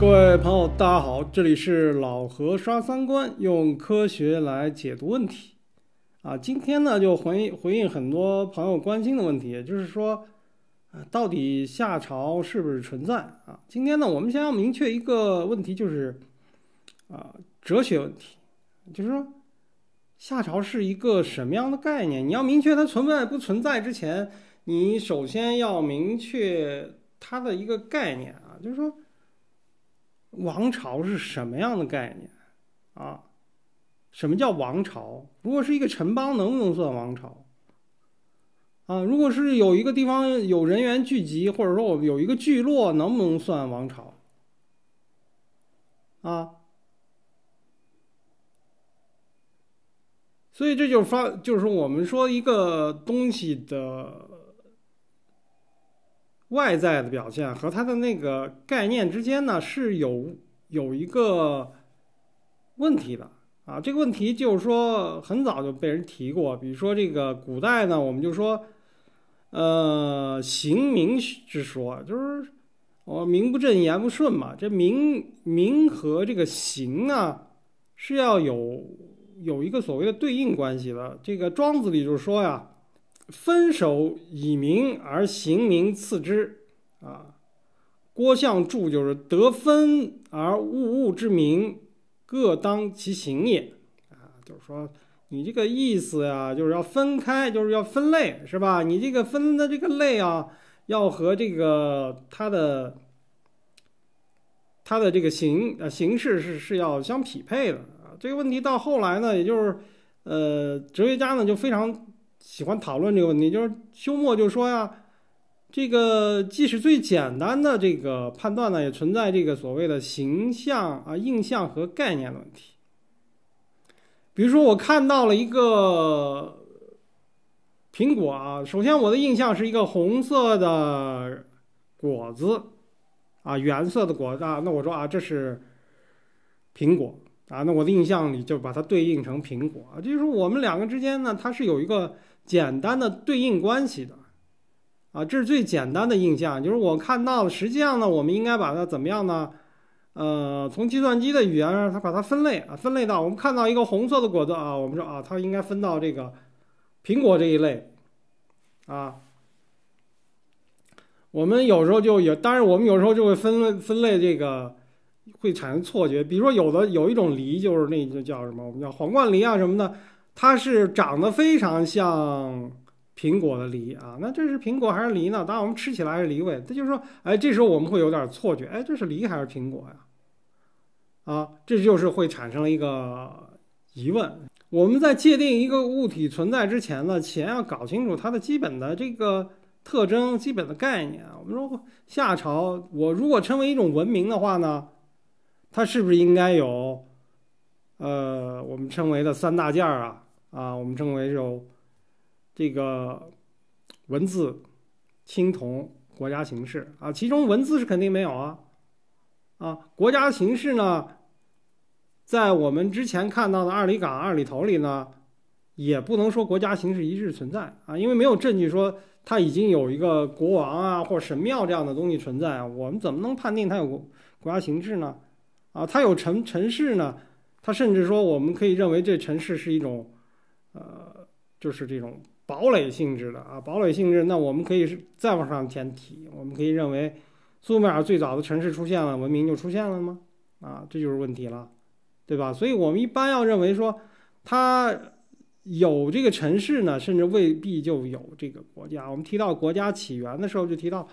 各位朋友，大家好，这里是老何刷三观，用科学来解读问题。啊，今天呢就回回应很多朋友关心的问题，就是说，啊，到底夏朝是不是存在？啊，今天呢我们先要明确一个问题，就是，啊，哲学问题，就是说，夏朝是一个什么样的概念？你要明确它存在不存在之前，你首先要明确它的一个概念啊，就是说。王朝是什么样的概念啊？什么叫王朝？如果是一个城邦，能不能算王朝啊？如果是有一个地方有人员聚集，或者说我们有一个聚落，能不能算王朝啊？所以这就是发，就是我们说一个东西的。外在的表现和它的那个概念之间呢，是有有一个问题的啊。这个问题就是说很早就被人提过，比如说这个古代呢，我们就说，呃，行名之说，就是我名不正言不顺嘛。这名名和这个行啊，是要有有一个所谓的对应关系的。这个《庄子》里就说呀。分手以名而行名次之，啊，郭象注就是得分而物物之名，各当其行也，啊，就是说你这个意思呀，就是要分开，就是要分类，是吧？你这个分的这个类啊，要和这个它的它的这个形呃形式是是要相匹配的啊。这个问题到后来呢，也就是呃，哲学家呢就非常。喜欢讨论这个问题，就是休谟就说呀，这个即使最简单的这个判断呢，也存在这个所谓的形象啊、印象和概念的问题。比如说我看到了一个苹果啊，首先我的印象是一个红色的果子啊，原色的果子，啊，那我说啊，这是苹果啊，那我的印象里就把它对应成苹果，就是说我们两个之间呢，它是有一个。简单的对应关系的啊，这是最简单的印象，就是我看到实际上呢，我们应该把它怎么样呢？呃，从计算机的语言上，它把它分类啊，分类到我们看到一个红色的果子啊，我们说啊，它应该分到这个苹果这一类啊。我们有时候就有，当然我们有时候就会分分类这个会产生错觉，比如说有的有一种梨，就是那就叫什么，我们叫皇冠梨啊什么的。它是长得非常像苹果的梨啊，那这是苹果还是梨呢？当然我们吃起来是梨味，它就是说，哎，这时候我们会有点错觉，哎，这是梨还是苹果呀？啊，这就是会产生一个疑问。我们在界定一个物体存在之前呢，先要搞清楚它的基本的这个特征、基本的概念。我们说夏朝，我如果称为一种文明的话呢，它是不是应该有？呃，我们称为的三大件儿啊，啊，我们称为有这个文字、青铜、国家形式啊。其中文字是肯定没有啊，啊，国家形式呢，在我们之前看到的二里岗、二里头里呢，也不能说国家形式一直存在啊，因为没有证据说他已经有一个国王啊或神庙这样的东西存在啊，我们怎么能判定它有国家形式呢？啊，它有城城市呢？它甚至说，我们可以认为这城市是一种，呃，就是这种堡垒性质的啊，堡垒性质。那我们可以再往上前提，我们可以认为，苏美尔最早的城市出现了，文明就出现了吗？啊，这就是问题了，对吧？所以我们一般要认为说，它有这个城市呢，甚至未必就有这个国家。我们提到国家起源的时候，就提到，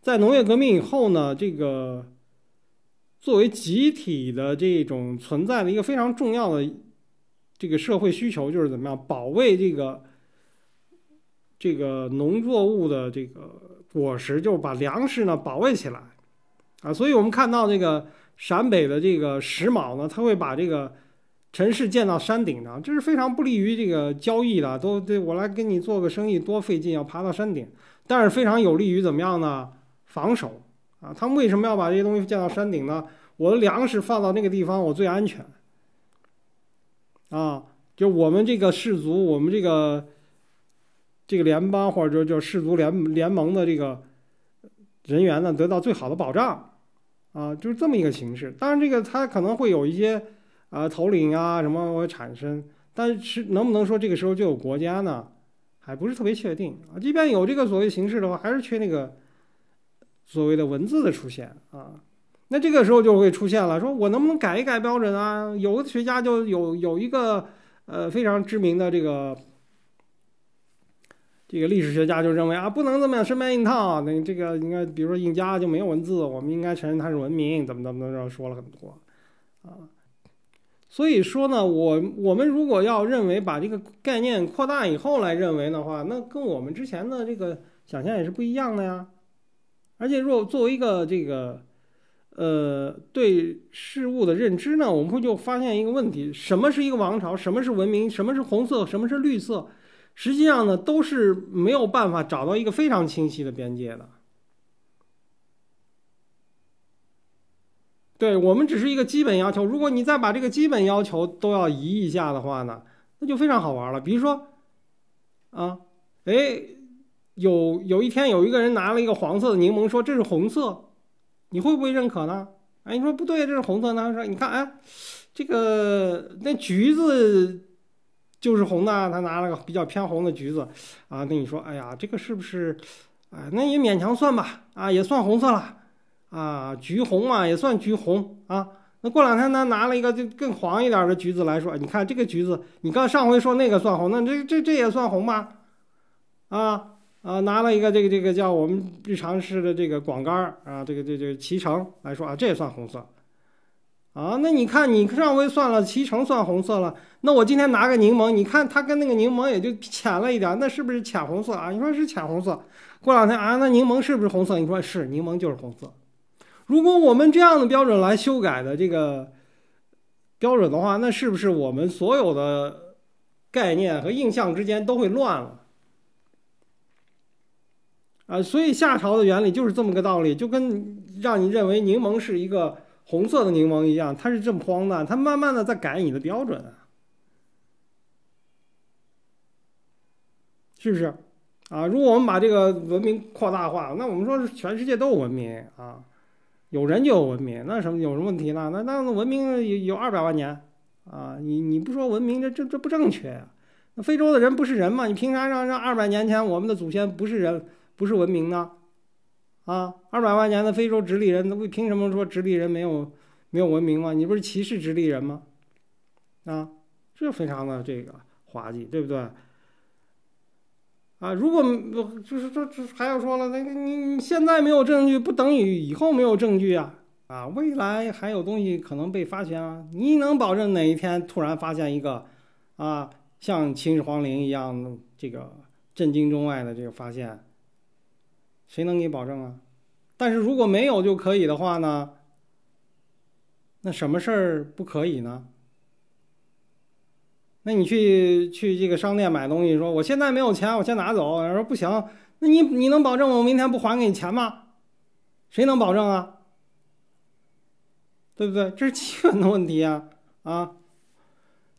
在农业革命以后呢，这个。作为集体的这种存在的一个非常重要的这个社会需求，就是怎么样保卫这个这个农作物的这个果实，就是把粮食呢保卫起来啊。所以我们看到这个陕北的这个石卯呢，他会把这个城市建到山顶上，这是非常不利于这个交易的。都对我来跟你做个生意多费劲，要爬到山顶，但是非常有利于怎么样呢？防守。啊，他们为什么要把这些东西建到山顶呢？我的粮食放到那个地方，我最安全。啊，就我们这个氏族，我们这个这个联邦，或者说叫氏族联联盟的这个人员呢，得到最好的保障。啊，就是这么一个形式。当然，这个它可能会有一些啊头领啊什么会产生，但是能不能说这个时候就有国家呢？还不是特别确定啊。即便有这个所谓形式的话，还是缺那个。所谓的文字的出现啊，那这个时候就会出现了，说我能不能改一改标准啊？有个学家就有有一个呃非常知名的这个这个历史学家就认为啊，不能这么样，随便印套，那这个应该比如说印加就没有文字，我们应该承认它是文明，怎么怎么怎么说了很多啊。所以说呢，我我们如果要认为把这个概念扩大以后来认为的话，那跟我们之前的这个想象也是不一样的呀。而且，若作为一个这个，呃，对事物的认知呢，我们会就发现一个问题：什么是一个王朝？什么是文明？什么是红色？什么是绿色？实际上呢，都是没有办法找到一个非常清晰的边界的。对我们只是一个基本要求。如果你再把这个基本要求都要移一下的话呢，那就非常好玩了。比如说，啊，哎。有有一天，有一个人拿了一个黄色的柠檬，说这是红色，你会不会认可呢？哎，你说不对，这是红色。呢？说，你看，哎，这个那橘子就是红的，他拿了个比较偏红的橘子，啊，那你说，哎呀，这个是不是，哎，那也勉强算吧，啊，也算红色了，啊，橘红嘛，也算橘红啊。那过两天，他拿了一个就更黄一点的橘子来说，你看这个橘子，你刚上回说那个算红，那这这这也算红吧？啊？啊，拿了一个这个这个叫我们日常吃的这个广柑啊，这个这个、这个脐橙来说啊，这也算红色，啊，那你看你上回算了脐橙算红色了，那我今天拿个柠檬，你看它跟那个柠檬也就浅了一点，那是不是浅红色啊？你说是浅红色。过两天啊，那柠檬是不是红色？你说是，柠檬就是红色。如果我们这样的标准来修改的这个标准的话，那是不是我们所有的概念和印象之间都会乱了？啊，所以夏朝的原理就是这么个道理，就跟让你认为柠檬是一个红色的柠檬一样，它是这么荒诞。它慢慢的在改你的标准，是不是？啊，如果我们把这个文明扩大化，那我们说全世界都有文明啊，有人就有文明，那什么有什么问题呢？那那文明有有二百万年啊，你你不说文明，这这这不正确呀。那非洲的人不是人吗？你凭啥让让二百年前我们的祖先不是人？不是文明呢，啊，二百万年的非洲直立人，那不凭什么说直立人没有没有文明吗？你不是歧视直立人吗？啊，这非常的这个滑稽，对不对？啊，如果就是这这还要说了，那个你现在没有证据，不等于以后没有证据啊！啊，未来还有东西可能被发现啊！你能保证哪一天突然发现一个，啊，像秦始皇陵一样这个震惊中外的这个发现？谁能给你保证啊？但是如果没有就可以的话呢？那什么事儿不可以呢？那你去去这个商店买东西，说我现在没有钱，我先拿走。人说不行，那你你能保证我明天不还给你钱吗？谁能保证啊？对不对？这是基本的问题啊啊！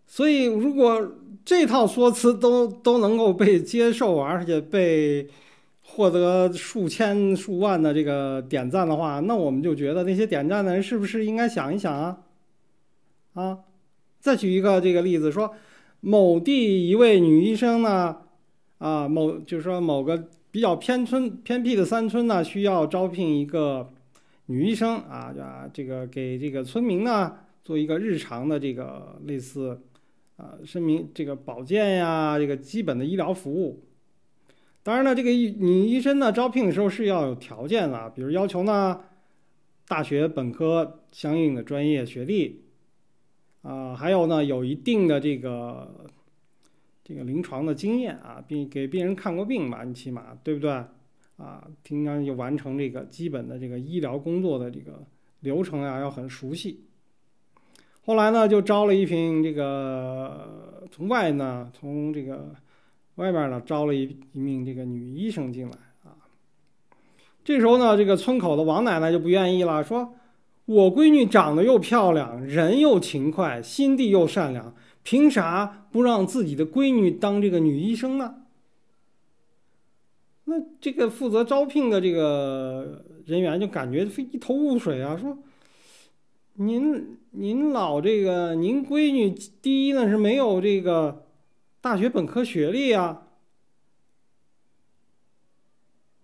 所以如果这套说辞都都能够被接受，而且被。获得数千数万的这个点赞的话，那我们就觉得那些点赞的人是不是应该想一想啊？啊，再举一个这个例子，说某地一位女医生呢，啊，某就是说某个比较偏村偏僻的山村呢，需要招聘一个女医生啊，啊，这个给这个村民呢做一个日常的这个类似，啊，声明这个保健呀，这个基本的医疗服务。当然了，这个医你医生呢，招聘的时候是要有条件的，比如要求呢，大学本科相应的专业学历，啊，还有呢，有一定的这个这个临床的经验啊，并给病人看过病吧，你起码对不对？啊，平常就完成这个基本的这个医疗工作的这个流程啊，要很熟悉。后来呢，就招了一批这个从外呢，从这个。外面呢招了一一名这个女医生进来啊，这时候呢，这个村口的王奶奶就不愿意了，说：“我闺女长得又漂亮，人又勤快，心地又善良，凭啥不让自己的闺女当这个女医生呢？”那这个负责招聘的这个人员就感觉一头雾水啊，说：“您您老这个您闺女第一呢是没有这个。”大学本科学历啊！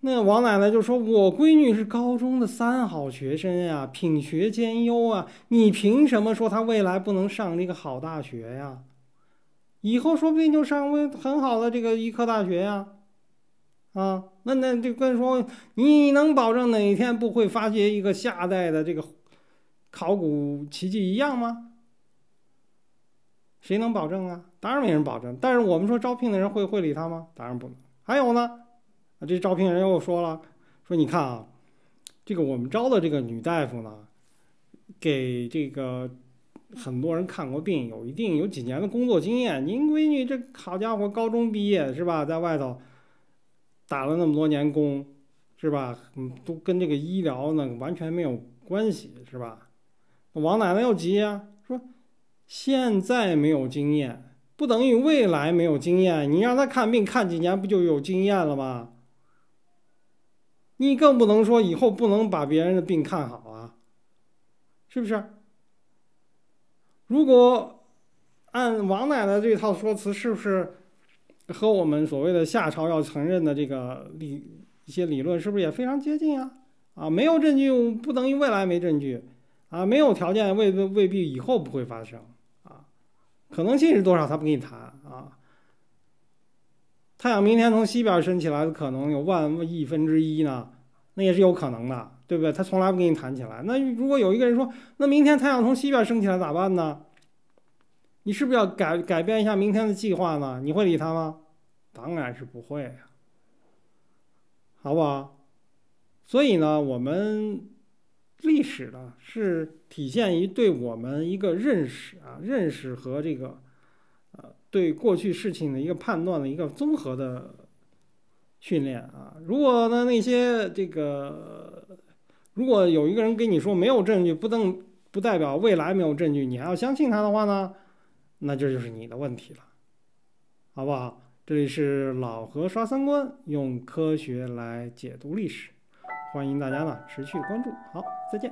那王奶奶就说：“我闺女是高中的三好学生呀，品学兼优啊，你凭什么说她未来不能上那个好大学呀？以后说不定就上位很好的这个医科大学呀！啊，那那就跟说你能保证哪天不会发掘一个夏代的这个考古奇迹一样吗？”谁能保证啊？当然没人保证。但是我们说招聘的人会会理他吗？当然不。能。还有呢，啊，这招聘人又说了，说你看啊，这个我们招的这个女大夫呢，给这个很多人看过病，有一定有几年的工作经验。您闺女这好家伙，高中毕业是吧？在外头打了那么多年工，是吧？嗯，都跟这个医疗呢完全没有关系，是吧？王奶奶又急呀。现在没有经验，不等于未来没有经验。你让他看病看几年，不就有经验了吗？你更不能说以后不能把别人的病看好啊，是不是？如果按王奶奶这套说辞，是不是和我们所谓的夏朝要承认的这个理一些理论，是不是也非常接近啊？啊，没有证据不等于未来没证据啊，没有条件未未必以后不会发生。可能性是多少？他不跟你谈啊。太阳明天从西边升起来的可能有万亿分之一呢，那也是有可能的，对不对？他从来不跟你谈起来。那如果有一个人说：“那明天太阳从西边升起来咋办呢？”你是不是要改改变一下明天的计划呢？你会理他吗？当然是不会呀，好不好？所以呢，我们。历史呢，是体现于对我们一个认识啊，认识和这个，呃，对过去事情的一个判断的一个综合的训练啊。如果呢那些这个，如果有一个人跟你说没有证据不能不代表未来没有证据，你还要相信他的话呢，那这就是你的问题了，好不好？这里是老何刷三观，用科学来解读历史。欢迎大家呢，持续关注，好，再见。